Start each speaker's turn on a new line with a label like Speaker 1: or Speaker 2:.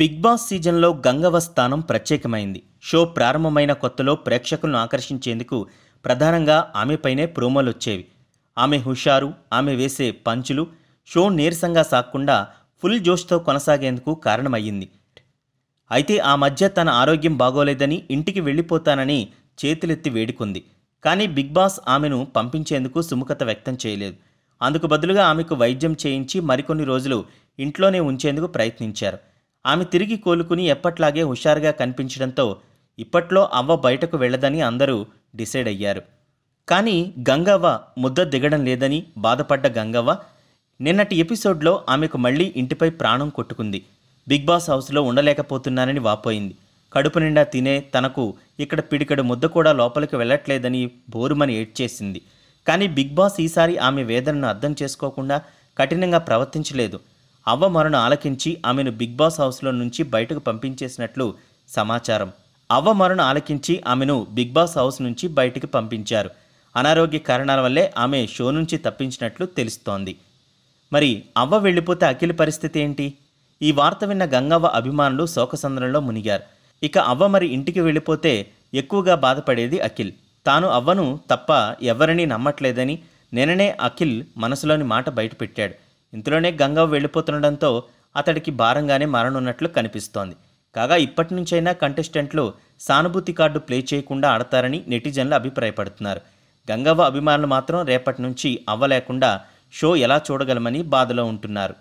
Speaker 1: big boss సీజన్లో గంగవ స్థానం ప్రత్యేకమైంది షో ప్రారంభమైన కొత్తలో ప్రేక్షకులను ఆకర్షించేందుకు ప్రధానంగా ఆమెపైనే ప్రోమోలు వచ్చేవి ఆమె హుషారు ఆమె వేసే పంచులు షో నీరసంగా సాకుండా ఫుల్ జోష్తో కొనసాగేందుకు కారణమయ్యింది అయితే ఆ మధ్య తన ఆరోగ్యం బాగోలేదని ఇంటికి వెళ్ళిపోతానని చేతులెత్తి వేడుకుంది కానీ బిగ్ బాస్ ఆమెను పంపించేందుకు సుముఖత వ్యక్తం చేయలేదు అందుకు బదులుగా ఆమెకు వైద్యం చేయించి మరికొన్ని రోజులు ఇంట్లోనే ఉంచేందుకు ప్రయత్నించారు ఆమె తిరిగి కోలుకుని ఎప్పట్లాగే హుషారుగా కనిపించడంతో ఇప్పట్లో అవ్వ బయటకు వెళ్ళదని అందరూ డిసైడ్ అయ్యారు కానీ గంగవ్వ ముద్ద దిగడం లేదని బాధపడ్డ గంగవ్వ నిన్నటి ఎపిసోడ్లో ఆమెకు మళ్ళీ ఇంటిపై ప్రాణం కొట్టుకుంది బిగ్ బాస్ హౌస్లో ఉండలేకపోతున్నానని వాపోయింది కడుపు నిండా తినే తనకు ఇక్కడ పిడికడు ముద్ద కూడా లోపలికి వెళ్ళట్లేదని బోరుమని ఏడ్చేసింది కానీ బిగ్ బాస్ ఈసారి ఆమె వేదనను అర్థం చేసుకోకుండా కఠినంగా ప్రవర్తించలేదు అవ్వ మరణ ఆలకించి ఆమెను బిగ్ బాస్ హౌస్లో నుంచి బయటకు పంపించేసినట్లు సమాచారం అవ్వ మరణ ఆలకించి ఆమెను బిగ్ బాస్ హౌస్ నుంచి బయటికి పంపించారు అనారోగ్య కారణాల వల్లే ఆమె షో నుంచి తప్పించినట్లు తెలుస్తోంది మరి అవ్వ వెళ్ళిపోతే అఖిల పరిస్థితి ఏంటి ఈ వార్త విన్న గంగవ్వ అభిమానులు శోకసంద్రంలో మునిగారు ఇక అవ్వ మరి ఇంటికి వెళ్ళిపోతే ఎక్కువగా బాధపడేది అఖిల్ తాను అవ్వను తప్ప ఎవరినీ నమ్మట్లేదని నిన్ననే అఖిల్ మనసులోని మాట బయటపెట్టాడు ఇంతలోనే గంగవ్వ వెళ్ళిపోతుండడంతో అతడికి భారంగానే మరణున్నట్లు కనిపిస్తోంది కాగా ఇప్పటి నుంచైనా కంటెస్టెంట్లు సానుభూతి కార్డు ప్లే చేయకుండా ఆడతారని నెటిజన్లు అభిప్రాయపడుతున్నారు గంగవ్వ అభిమానులు మాత్రం రేపటి నుంచి అవ్వలేకుండా షో ఎలా చూడగలమని బాధలో ఉంటున్నారు